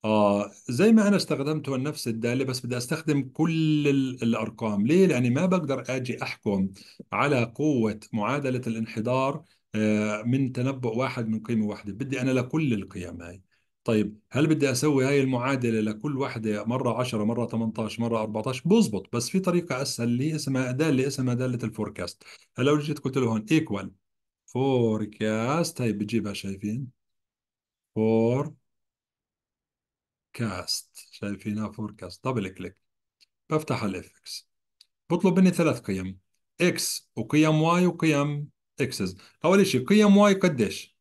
آه زي ما انا استخدمت نفس الداله بس بدي استخدم كل الارقام ليه لاني ما بقدر اجي احكم على قوه معادله الانحدار آه، من تنبؤ واحد من قيمه واحده بدي انا لكل القيم هاي طيب هل بدي اسوي هاي المعادله لكل وحده مره 10 مره 18 مره 14 بزبط بس في طريقه اسهل لي اسمها داله اسمها داله الفوركاست هلا لو جيت قلت له هون ايكوال فوركاست هاي بتجيبها شايفين فور كاست شايفينها فوركاست دبل كليك بفتح الاف اكس بطلب مني ثلاث قيم اكس وقيم واي وقيم اكسز اول شيء قيم واي قديش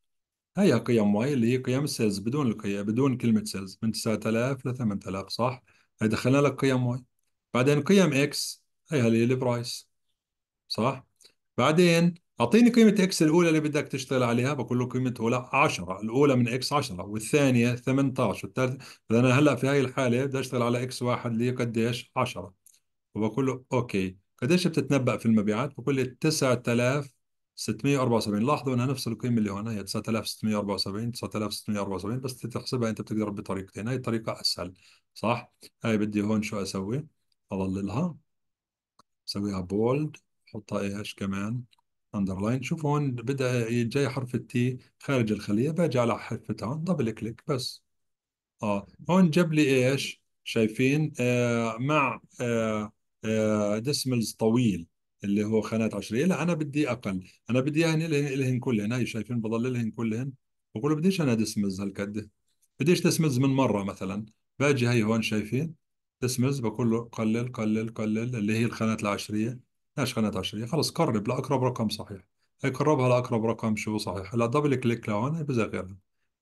هي قيم واي اللي هي قيم السيلز بدون القيم بدون كلمة سيلز من 9000 ل 8000 صح؟ هي دخلنا لك قيم واي بعدين قيم اكس هي اللي هي البرايس صح؟ بعدين اعطيني قيمة اكس الاولى اللي بدك تشتغل عليها بقول له قيمتها 10 الاولى من اكس 10 والثانية 18 والثالثة فانا هلا في هاي الحالة بدي اشتغل على اكس واحد اللي قديش 10 وبقول له اوكي قديش بتتنبأ في المبيعات؟ بقول لي 9000 674 لاحظوا انها نفس القيمة اللي هنا هي 9674 9674 بس تحسبها انت بتقدر بطريقتين هاي الطريقة اسهل صح هاي بدي هون شو اسوي اضللها اسويها بولد احطها ايش كمان اندرلاين شوف هون بدا جاي حرف التي خارج الخليه باجي على حفتها هون دبل كليك بس اه هون جاب لي ايش شايفين آه مع آه آه ديسملز طويل اللي هو خانات عشريه لا انا بدي اقل انا بدي يعني اياهن الهن كلهن هاي شايفين بضل الهن كلهن بقول بديش انا دسمز هالقد بديش دسمز من مره مثلا باجي هي هون شايفين دسمز بقول له قلل قلل قلل اللي هي الخانات العشريه ماشي خانات عشريه خلص قرب لاقرب رقم صحيح هي قربها لاقرب رقم شو صحيح هلا دبل كليك لهون بزغيرها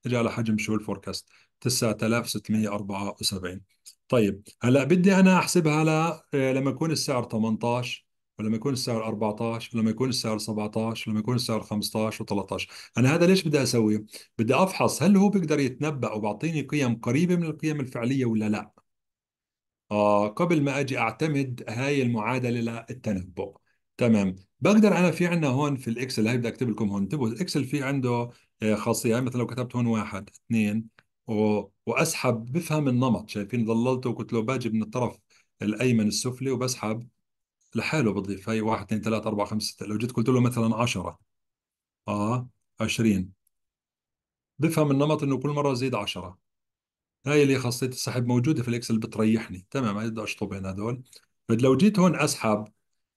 اجى على حجم شو الفوركاست 9674 طيب هلا بدي انا احسبها ل آه، لما يكون السعر 18 ولما يكون السعر 14 ولما يكون السعر 17 ولما يكون السعر 15 و13 انا هذا ليش بدي اسويه بدي افحص هل هو بيقدر يتنبأ وبيعطيني قيم قريبه من القيم الفعليه ولا لا آه قبل ما اجي اعتمد هاي المعادله للتنبؤ تمام بقدر انا في عندنا هون في الاكسل هاي بدي اكتب لكم هون انتبهوا الاكسل في عنده آه، خاصيه هاي يعني مثلا لو كتبت هون واحد اثنين و... واسحب بفهم النمط شايفين ضللته وقلت له باجي من الطرف الايمن السفلي وبسحب لحاله بضيف هي واحد اثنين ثلاثة أربعة خمسة ستة لو جيت قلت له مثلا 10 آه 20 بفهم النمط إنه كل مرة زيد 10 هاي اللي خاصية السحب موجودة في الإكسل بتريحني تمام ما بدي أشطب هنا هذول لو جيت هون أسحب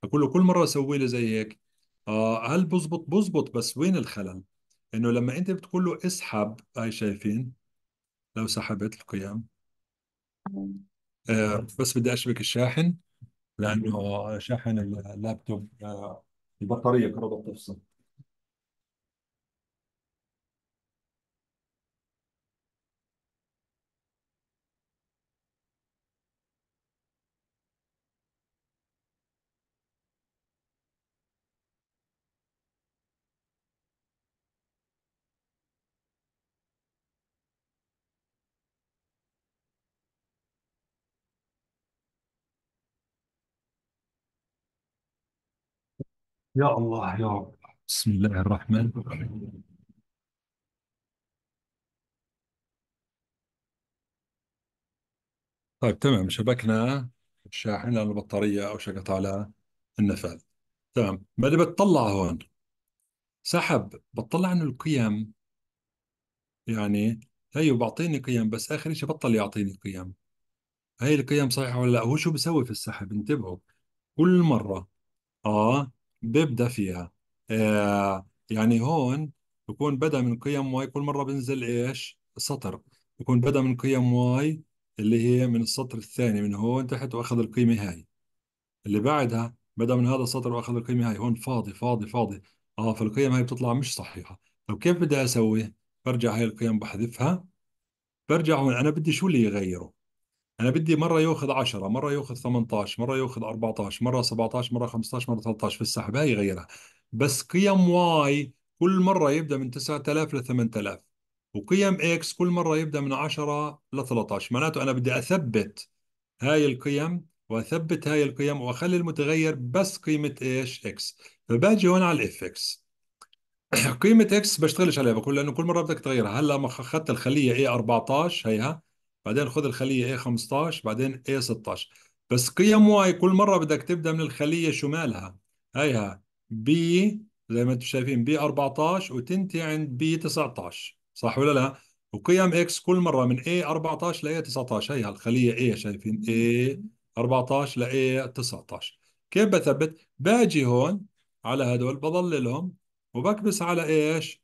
أقول له كل مرة أسوي له زي هيك آه هل بزبط بزبط بس وين الخلل؟ إنه لما أنت بتقول له اسحب هاي شايفين لو سحبت القيم آه بس بدي أشبك الشاحن لانه شاحن اللابتوب آه، البطاريه قررت تفصل يا الله يا رب بسم الله الرحمن الرحيم طيب تمام شبكنا الشاحن البطارية أو شقط على النفاذ تمام بدي بتطلع هون سحب بتطلع عنه القيم يعني هي بعطيني قيم بس آخر شيء بطل يعطيني قيم هاي القيم صحيحة ولا لا هو شو بسوي في السحب انتبهوا كل مرة آه بيبدأ فيها آه يعني هون بكون بدأ من قيم واي كل مرة بنزل ايش سطر بكون بدأ من قيم واي اللي هي من السطر الثاني من هون تحت وأخذ القيمة هاي اللي بعدها بدأ من هذا السطر وأخذ القيمة هاي هون فاضي فاضي فاضي اه فالقيم هاي بتطلع مش صحيحة طب كيف بدي أسوي برجع هاي القيم بحذفها برجع هون أنا بدي شو اللي يغيره انا بدي مره ياخذ 10 مره ياخذ 18 مره ياخذ 14 مره 17 مره 15 مره 13 في السحب هاي غيرها بس قيم واي كل مره يبدا من 9000 ل 8000 وقيم اكس كل مره يبدا من 10 ل 13 معناته انا بدي اثبت هاي القيم واثبت هاي القيم واخلي المتغير بس قيمه ايش اكس فباجي هون على الاف اكس قيمه اكس بشتغلش عليها بقول لانه كل مره بدك تغيرها هلا ما اخذت الخليه اي 14 هيها بعدين خذ الخليه A15 بعدين A16 بس قيم واي كل مره بدك تبدا من الخليه شمالها هيها B زي ما انتم شايفين B14 وتنتهي عند B19 صح ولا لا؟ وقيم X كل مره من A14 ل A19 هيها الخليه A شايفين A14 ل A19 كيف بثبت؟ باجي هون على هدول بضللهم وبكبس على ايش؟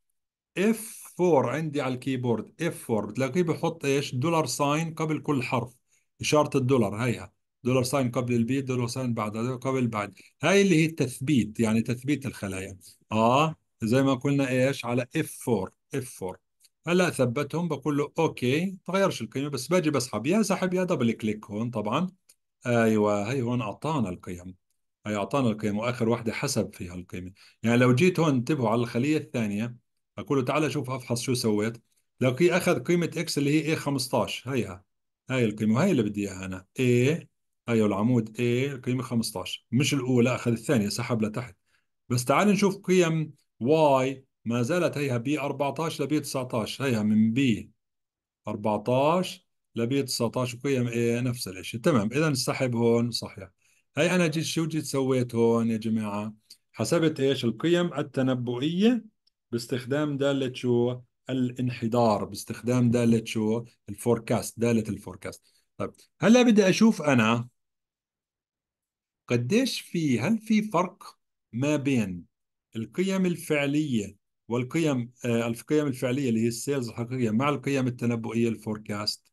F 4 عندي على الكيبورد اف 4 بتلاقيه بحط ايش دولار ساين قبل كل حرف اشاره الدولار هيها دولار ساين قبل البي دولار ساين بعد قبل بعد هاي اللي هي التثبيت يعني تثبيت الخلايا اه زي ما قلنا ايش على اف 4 اف 4 هلا ثبتهم بقول له اوكي تغيرش القيمه بس باجي بسحب يا سحب يا دبل كليك هون طبعا ايوه هي هون اعطانا القيم هي اعطانا القيم واخر واحده حسب فيها القيمه يعني لو جيت هون انتبهوا على الخليه الثانيه اقول له تعال شوف افحص شو سويت لقي اخذ قيمه اكس اللي هي اي 15 هيها هاي القيمه وهي اللي بدي اياها انا اي هي العمود اي القيمه 15 مش الاولى اخذ الثانيه سحب لتحت بس تعال نشوف قيم واي ما زالت هيها بي 14 لبي 19 هيها من بي 14 لبي 19 وقيم اي نفس الشيء تمام اذا السحب هون صحيح هي انا جيت شو جيت سويت هون يا جماعه حسبت ايش القيم التنبؤيه باستخدام دالة شو الانحدار باستخدام دالة شو الفوركاست دالة الفوركاست طيب هلا بدي أشوف أنا قديش في هل في فرق ما بين القيم الفعلية والقيم آه القيم الفعلية اللي هي السيلز الحقيقية مع القيم التنبؤية الفوركاست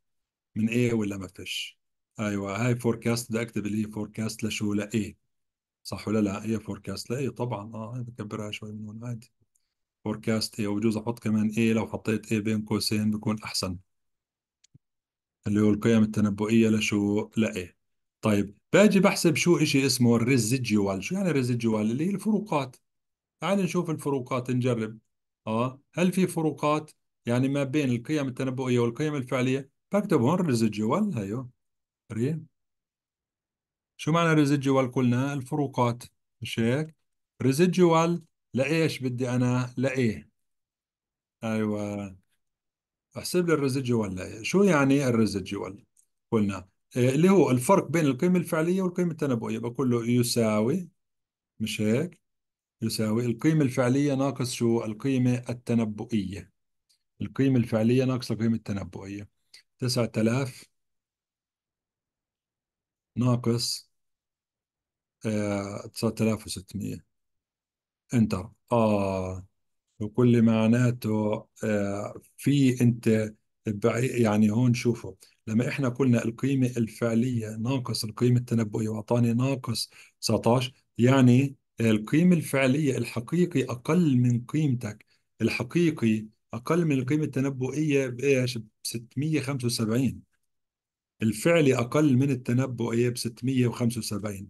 من إيه ولا ما فيش ايوه هاي فوركاست بدي اكتب اللي هي فوركاست لشو لا صح ولا لا هي إيه فوركاست لا طبعا اه بكبرها شوي من هون عادي فوركاست اي وبجوز احط كمان اي لو حطيت اي بين قوسين بكون احسن اللي هو القيم التنبؤيه لشو لايه طيب باجي بحسب شو إشي اسمه الريزيديوال شو يعني الريزيجوال اللي هي الفروقات تعال نشوف الفروقات نجرب اه هل في فروقات يعني ما بين القيم التنبؤيه والقيم الفعليه بكتب هون ريزيجوال هيو أيوه. ري شو معنى ريزيجوال قلنا الفروقات مش هيك ريزيديوال لايش بدي انا لايه ايوه احسب لي الريزيدوال لايه شو يعني الريزيدوال قلنا إيه، اللي هو الفرق بين القيمه الفعليه والقيمه التنبؤيه بقول له يساوي مش هيك يساوي القيمه الفعليه ناقص شو القيمه التنبؤيه القيمه الفعليه ناقص القيمه التنبؤيه 9000 ناقص 9600 آه، انتر اه وكل معناته آه في انت بعي- يعني هون شوفوا لما احنا قلنا القيمة الفعلية ناقص القيمة التنبؤية واعطاني ناقص 19 يعني القيمة الفعلية الحقيقي أقل من قيمتك الحقيقي أقل من القيمة التنبؤية بإيش؟ ب 675 الفعلي أقل من التنبؤيه ب 675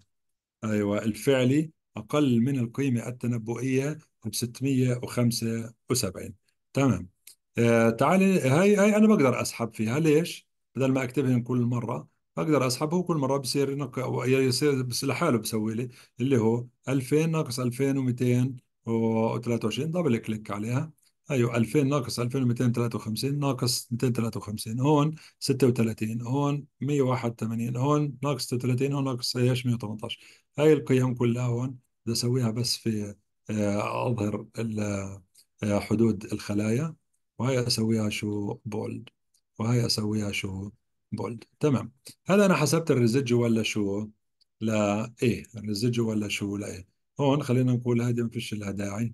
أيوة الفعلي أقل من القيمة التنبؤية ب 675 تمام آه تعالي هاي هاي أنا بقدر أسحب فيها ليش؟ بدل ما أكتبهم كل مرة بقدر أسحبه كل مرة بصير نق... يصير بس لحاله بسوي لي اللي هو 2000 ناقص 2223 دبل كليك عليها ايوه 2000 ناقص 2253 ناقص 253 هون 36 هون 181 هون ناقص 36 هون ناقص ايش 118 هاي القيم كلها هون بدي اسويها بس في آه، اظهر آه، حدود الخلايا وهي اسويها شو بولد وهي اسويها شو بولد تمام هذا انا حسبت الريزيدجو ولا شو لا ايه الريزيدجو ولا شو لا ايه هون خلينا نقول هذه ما فيش لها داعي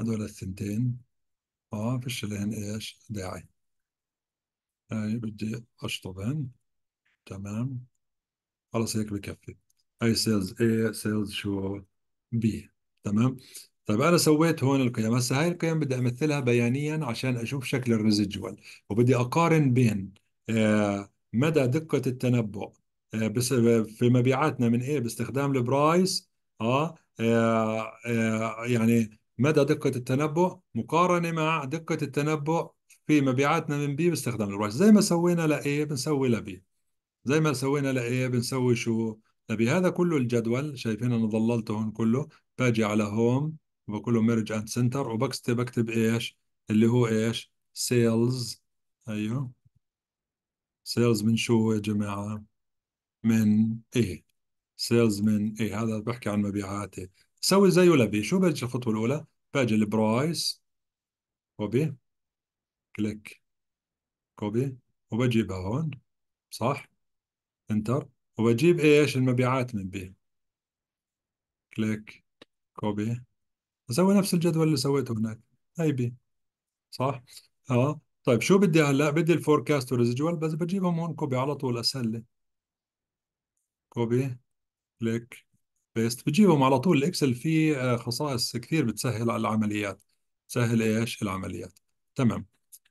هذول الثنتين اه فيش لهن ايش داعي هاي بدي اشطبهن تمام خلص هيك بكفي اي سيلز اي سيلز شو بي تمام طيب انا سويت هون القيم هسه هاي القيم بدي امثلها بيانيا عشان اشوف شكل الريزيدوال وبدي اقارن بين آه، مدى دقه التنبؤ آه، بس آه، في مبيعاتنا من ايه باستخدام البرايس آه, آه يعني مدى دقه التنبؤ مقارنه مع دقه التنبؤ في مبيعاتنا من بي باستخدام البرايس زي ما سوينا لايه بنسوي لبي زي ما سوينا لايه بنسوي شو فبهذا كله الجدول شايفين انا ظللته هون كله باجي على هوم وبقول له ميرج اند سنتر وبكتب بكتب ايش اللي هو ايش سيلز ايوه سيلز من شو يا جماعه من ايه سيلز من ايه هذا بحكي عن مبيعاتي سوي زيه لبي شو باجي الخطوه الاولى باجي البرايس كوبي كليك كوبي وبجيبها هون صح انتر وبجيب ايش المبيعات من بي كليك كوبي بسوي نفس الجدول اللي سويته هناك اي بي صح اه طيب شو بدي هلا بدي الفوركاست والريزيدوال بس بجيبهم هون كوبي على طول اسهل لي كوبي كليك بيست بجيبهم على طول الاكسل فيه آه، خصائص كثير بتسهل على العمليات سهل ايش العمليات تمام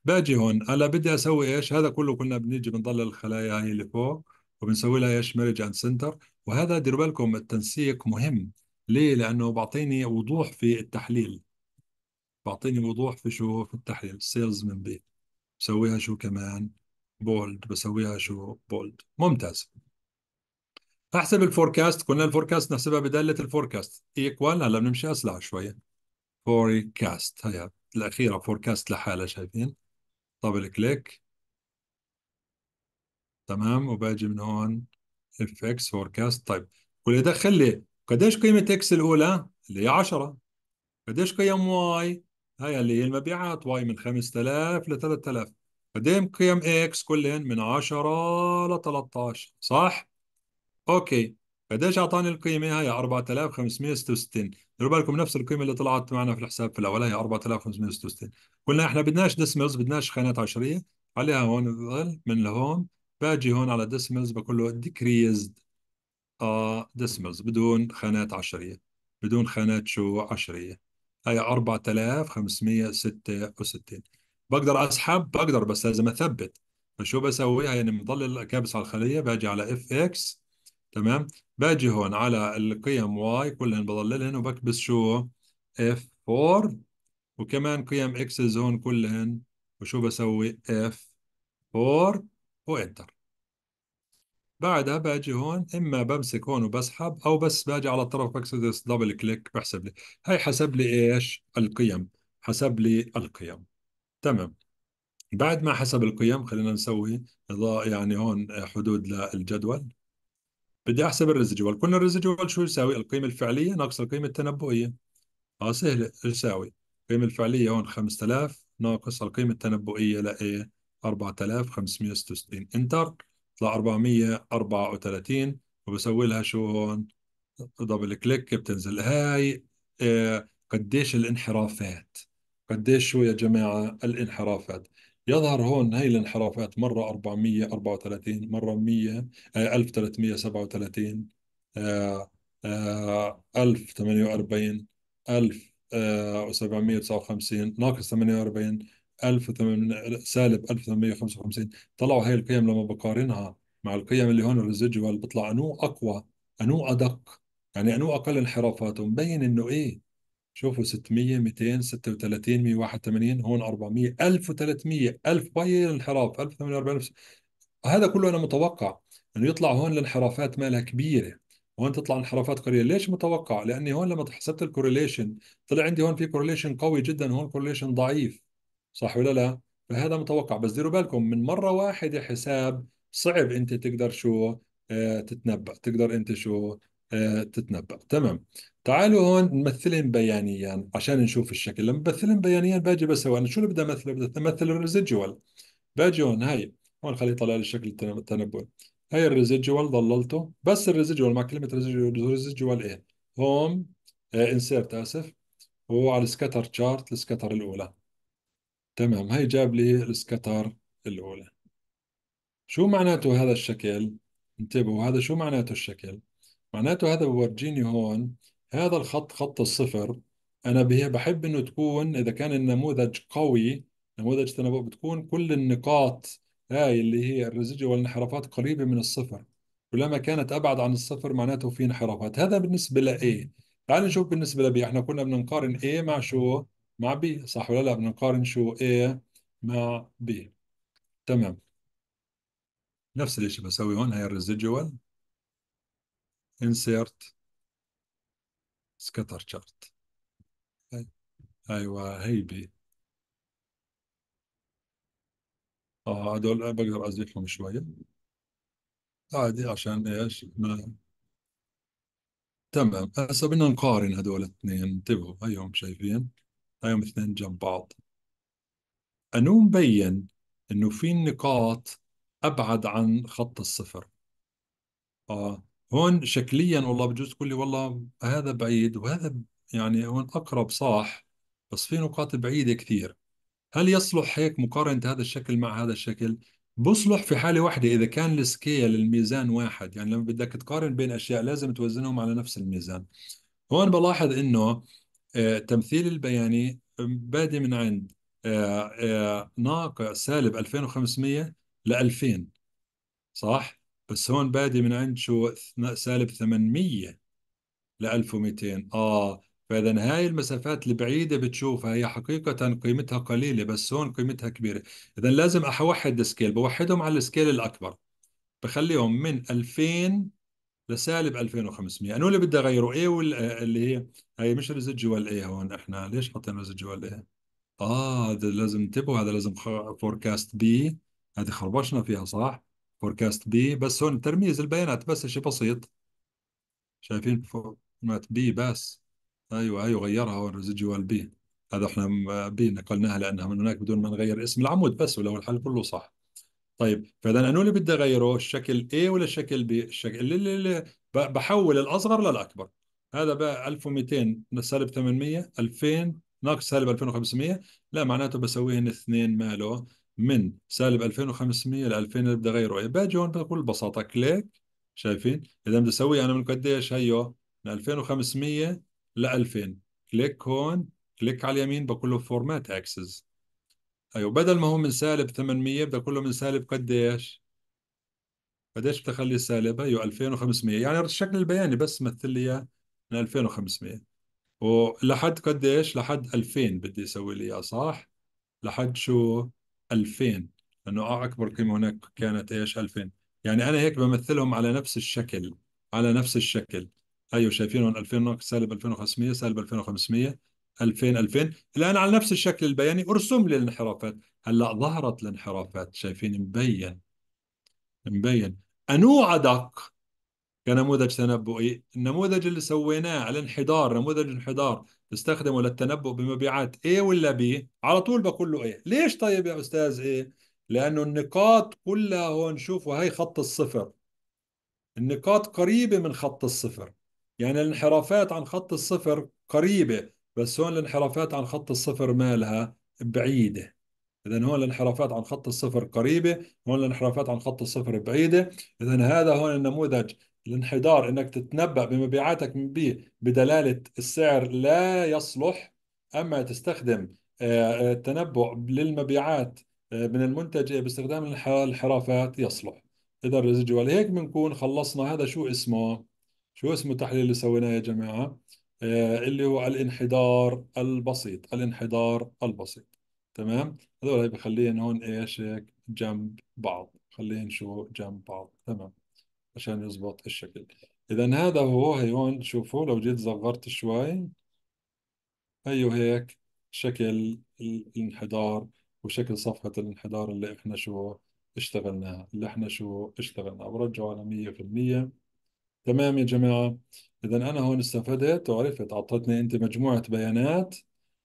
باجي هون هلا بدي اسوي ايش هذا كله كنا بنيجي بنضل الخلايا هي اللي فوق وبنسوي لها ايش ميرج اند سنتر وهذا دير بالكم التنسيق مهم ليه؟ لانه بعطيني وضوح في التحليل بعطيني وضوح في شو في التحليل سيلز من بي بسويها شو كمان بولد بسويها شو بولد ممتاز احسب الفوركاست قلنا الفوركاست نحسبها بداله الفوركاست ايكوال هلا بنمشي اسرع شويه فوركاست هيا الاخيره فوركاست لحالها شايفين طب الكليك تمام وباجي من هون اف اكس فوركاست طيب واللي دخل لي قديش قيمه اكس الاولى اللي هي 10 قديش قيم واي هاي اللي هي المبيعات واي من 5000 ل 3000 قديم قيم اكس كلهن من 10 ل 13 صح اوكي قديش اعطاني القيمه هاي 4566 ديروا بالكم نفس القيمه اللي طلعت معنا في الحساب في الاول هي 4566 قلنا احنا بدناش ديسملز بدناش خانات عشريه عليها هون من لهون باجي هون على ديسملز بقول له ديكريز ديسملز آه، بدون خانات عشريه بدون خانات شو عشريه هي 4566 بقدر اسحب بقدر بس لازم اثبت فشو بسوي يعني مضل كابس على الخليه باجي على اف اكس تمام باجي هون على القيم واي كلهن بضللهم وبكبس شو اف 4 وكمان قيم اكسز هون كلهن وشو بسوي اف 4 وانتر بعدها باجي هون اما بمسك هون وبسحب او بس باجي على الطرف بكسدس دبل كليك بحسب لي هاي حسب لي ايش القيم حسب لي القيم تمام بعد ما حسب القيم خلينا نسوي يعني هون حدود للجدول بدي احسب الريزيدوال كنا الريزيدوال شو يساوي القيمه الفعليه ناقص القيمه التنبؤيه اه سهله يساوي القيمه الفعليه هون 5000 ناقص القيمه التنبؤيه لايه 4566 انتر طلع 434 وبسوي لها شو هون دبل كليك بتنزل هاي آه، قديش الانحرافات قديش شو يا جماعة الانحرافات يظهر هون هاي الانحرافات مرة 434 مرة 100 1337 1048 1759 ناقص 48 1800 سالب 1855 طلعوا هاي القيم لما بقارنها مع القيم اللي هون الريزيدوال بطلع انو اقوى انو ادق يعني انو اقل انحرافات ومبين انه ايه شوفوا 600 200 36 181 هون 400 1300 1000 باي الانحراف 1048 هذا كله انا متوقع انه يطلع هون الانحرافات مالها كبيره هون تطلع انحرافات قليله ليش متوقع لاني هون لما حسبت الكورليشن طلع عندي هون في كورليشن قوي جدا هون كورليشن ضعيف صح ولا لا؟ فهذا متوقع بس ديروا بالكم من مرة واحدة حساب صعب أنت تقدر شو آه، تتنبأ تقدر أنت شو آه، تتنبأ تمام تعالوا هون نمثلهم بيانيا عشان نشوف الشكل لما بمثلهم بيانيا باجي بسوي أنا شو اللي بدي أمثله بدي أمثل الريزيجوال باجي هون هاي هون خليه يطلع لي شكل التنبؤ هاي الريزيجوال ضللته بس الريزيجوال مع كلمة ريزيجوال إيه هوم انسيرت آه، آسف هو على السكتر تشارت السكتر الأولى تمام هي جاب لي السكتر الأولى شو معناته هذا الشكل؟ انتبهوا هذا شو معناته الشكل؟ معناته هذا بورجيني هون هذا الخط خط الصفر أنا به بحب إنه تكون إذا كان النموذج قوي نموذج تنبؤ بتكون كل النقاط هاي اللي هي الريزيدوال والانحرافات قريبة من الصفر كلما كانت أبعد عن الصفر معناته في انحرافات هذا بالنسبة لإيه؟ تعال نشوف بالنسبة لبي احنا كنا بنقارن إيه مع شو مع بي صح ولا لا بنقارن شو A مع B تمام نفس الشيء بسوي هون هاي الريزيدوال insert scatter chart هاي. ايوه هي بي اه هدول بقدر ازيدهم شويه عادي عشان ايش ما تمام هسه بدنا نقارن هدول الاثنين انتبهوا هيهم شايفين يوم اثنين جنب بعض أنو مبين إنه في نقاط أبعد عن خط الصفر آه هون شكليا والله بجوز تقول لي والله هذا بعيد وهذا يعني هون أقرب صح بس في نقاط بعيدة كثير هل يصلح هيك مقارنة هذا الشكل مع هذا الشكل؟ بصلح في حالة واحدة إذا كان السكيل الميزان واحد يعني لما بدك تقارن بين أشياء لازم توزنهم على نفس الميزان هون بلاحظ إنه التمثيل آه، البياني بادي من عند آه، آه، ناقع سالب 2500 ل 2000 صح؟ بس هون بادي من عند شو سالب 800 ل 1200 اه فاذا هاي المسافات البعيده بتشوفها هي حقيقه قيمتها قليله بس هون قيمتها كبيره اذا لازم اوحد السكيل بوحدهم على السكيل الاكبر بخليهم من 2000 لسالب 2500 انا اللي بدي اغيره اي واللي هي هي مش ريزيدجوال اي هون احنا ليش حاطين ريزيدجوال اي اه هذا لازم انتبهوا هذا لازم فوركاست بي هذه خربشنا فيها صح فوركاست بي بس هون ترميز البيانات بس شيء بسيط شايفين فورمات بي بس ايوه ايوه غيرها هون ريزيدجوال بي هذا احنا بي نقلناها لانها من هناك بدون ما نغير اسم العمود بس ولو الحل كله صح طيب فاذا انا اللي بدي اغيره الشكل A ولا الشكل B الشكل اللي, اللي بحول الاصغر للاكبر هذا بقى 1200 سالب 800 2000 ناقص سالب 2500 لا معناته بسويهن اثنين ماله من سالب 2500 ل 2000 اللي بدي اغيره إيه، باجي هون بكل بساطه كليك شايفين اذا بدي اسوي انا من قديش هيو من 2500 ل 2000 كليك هون كليك على اليمين بقول له فورمات اكسس ايوه بدل ما هو من سالب 800 بدك كله من سالب قديش؟ قديش بتخلي سالب؟ ايوه 2500 يعني الشكل البياني بس مثل لي اياه من 2500 ولحد قديش؟ لحد 2000 بدي اسوي لي اياه صح؟ لحد شو؟ 2000 لانه آه، اكبر قيمه هناك كانت ايش؟ 2000 يعني انا هيك بمثلهم على نفس الشكل على نفس الشكل ايوه شايفينهم 2000 ناقص سالب 2500 سالب 2500 2000 2000 الان على نفس الشكل البياني ارسم لي الانحرافات هلا ظهرت الانحرافات شايفين مبين مبين انو عدق كنموذج تنبؤي النموذج اللي سويناه على انحدار نموذج انحدار استخدمه للتنبؤ بمبيعات A ولا B على طول بقول له إيه ليش طيب يا أستاذ A لأنه النقاط كلها هون شوفوا هاي خط الصفر النقاط قريبة من خط الصفر يعني الانحرافات عن خط الصفر قريبة بس هون الانحرافات عن خط الصفر مالها بعيدة إذا هون الانحرافات عن خط الصفر قريبة هون الانحرافات عن خط الصفر بعيدة إذا هذا هون النموذج الانحدار إنك تتنبأ بمبيعاتك من بي بدلالة السعر لا يصلح أما تستخدم آه، آه، التنبؤ للمبيعات آه، من المنتج باستخدام الانحرافات يصلح إذا الريزيدوال هيك بنكون خلصنا هذا شو اسمه شو اسمه التحليل اللي سويناه يا جماعة آه، اللي هو الانحدار البسيط الانحدار البسيط تمام هذول بخليهم هون ايش هيك جنب بعض خليهم شو جنب بعض تمام عشان يزبط الشكل اذا هذا هو هون شوفوا لو جيت صغرت شوي هيو أيوه هيك شكل الانحدار وشكل صفحة الانحدار اللي احنا شو اشتغلناها اللي احنا شو اشتغلناها برجعوا على 100% تمام يا جماعة إذا أنا هون استفدت وعرفت أعطتني أنت مجموعة بيانات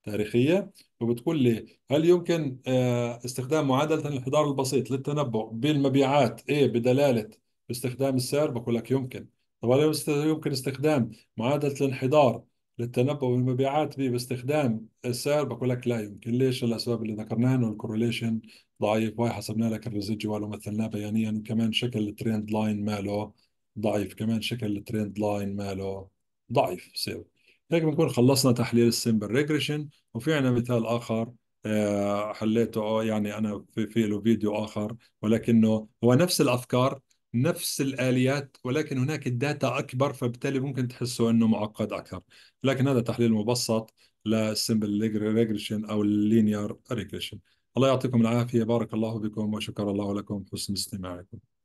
تاريخية وبتقول لي هل يمكن آه، استخدام معادلة الانحدار البسيط للتنبؤ بالمبيعات A بدلالة باستخدام السعر بقول لك يمكن طب هل يمكن استخدام معادلة الانحدار للتنبؤ بالمبيعات B باستخدام السعر بقول لك لا يمكن ليش الأسباب اللي ذكرناها إنه الكورليشن ضعيف وهي حسبنا لك الريزيجوال ومثلناه بيانيا وكمان شكل الترند لاين ماله ضعيف كمان شكل الترند لاين ماله ضعيف بصير هيك بنكون خلصنا تحليل السمبل ريجريشن وفي عنا مثال آخر آه، حليته آه، يعني أنا في, في له فيديو آخر ولكنه هو نفس الأفكار نفس الآليات ولكن هناك الداتا أكبر فبالتالي ممكن تحسوا أنه معقد أكثر لكن هذا تحليل مبسط للسمبل ريجريشن أو اللينير ريجريشن الله يعطيكم العافية بارك الله بكم وشكر الله لكم حسن استماعكم